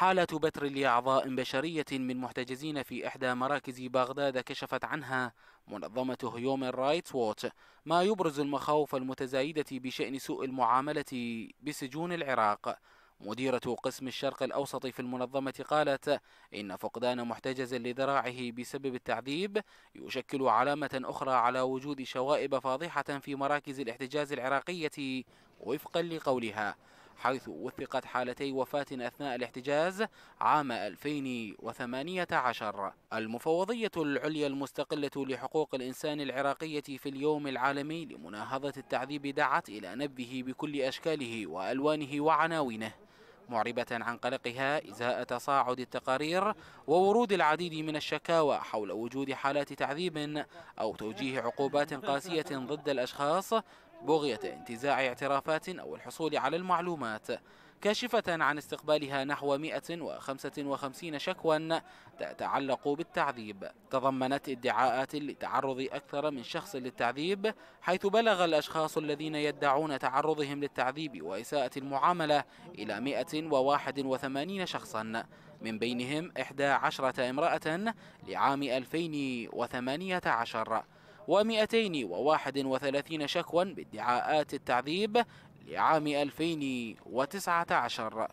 حالة بتر لأعضاء بشرية من محتجزين في إحدى مراكز بغداد كشفت عنها منظمة هيومن رايتس ووتش ما يبرز المخاوف المتزايدة بشأن سوء المعاملة بسجون العراق مديرة قسم الشرق الأوسط في المنظمة قالت إن فقدان محتجز لذراعه بسبب التعذيب يشكل علامة أخرى على وجود شوائب فاضحة في مراكز الاحتجاز العراقية وفقا لقولها حيث وثقت حالتي وفاة أثناء الاحتجاز عام 2018 المفوضية العليا المستقلة لحقوق الإنسان العراقية في اليوم العالمي لمناهضة التعذيب دعت إلى نبذه بكل أشكاله وألوانه وعناوينه معربة عن قلقها إزاء تصاعد التقارير وورود العديد من الشكاوى حول وجود حالات تعذيب أو توجيه عقوبات قاسية ضد الأشخاص بغية انتزاع اعترافات أو الحصول على المعلومات كاشفة عن استقبالها نحو 155 شكوى تتعلق بالتعذيب تضمنت ادعاءات لتعرض أكثر من شخص للتعذيب حيث بلغ الأشخاص الذين يدعون تعرضهم للتعذيب وإساءة المعاملة إلى 181 شخصا من بينهم 11 امرأة لعام 2018 و231 شكوى بادعاءات التعذيب لعام 2019